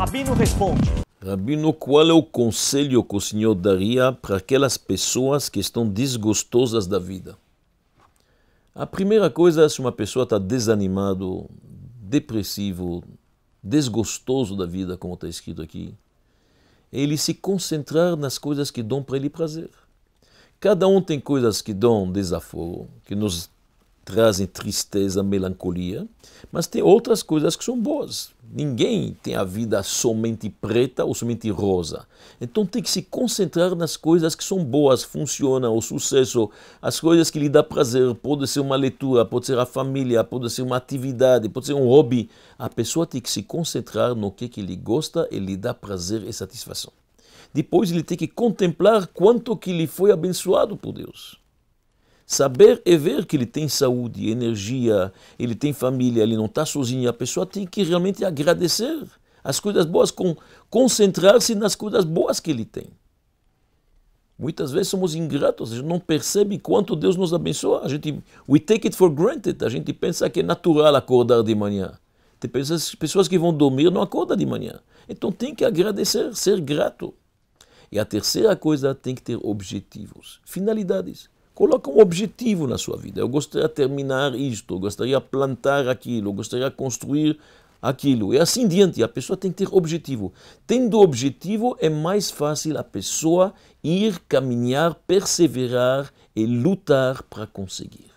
Rabino responde. Rabino, qual é o conselho que o senhor daria para aquelas pessoas que estão desgostosas da vida? A primeira coisa é se uma pessoa está desanimado, depressivo, desgostoso da vida, como está escrito aqui, é ele se concentrar nas coisas que dão para ele prazer. Cada um tem coisas que dão desaforo, que nos trazem tristeza, melancolia, mas tem outras coisas que são boas. Ninguém tem a vida somente preta ou somente rosa. Então tem que se concentrar nas coisas que são boas, funcionam, o sucesso, as coisas que lhe dá prazer. Pode ser uma leitura, pode ser a família, pode ser uma atividade, pode ser um hobby. A pessoa tem que se concentrar no que, que lhe gosta e lhe dá prazer e satisfação. Depois ele tem que contemplar quanto que lhe foi abençoado por Deus saber e ver que ele tem saúde, energia, ele tem família, ele não está sozinho. A pessoa tem que realmente agradecer as coisas boas, com concentrar-se nas coisas boas que ele tem. Muitas vezes somos ingratos, a gente não percebe quanto Deus nos abençoa. A gente, we take it for granted, a gente pensa que é natural acordar de manhã. Tem pessoas, pessoas que vão dormir não acordam de manhã. Então tem que agradecer, ser grato. E a terceira coisa, tem que ter objetivos, finalidades. Coloca um objetivo na sua vida. Eu gostaria de terminar isto, eu gostaria de plantar aquilo, eu gostaria de construir aquilo. E assim diante, a pessoa tem que ter objetivo. Tendo objetivo, é mais fácil a pessoa ir, caminhar, perseverar e lutar para conseguir.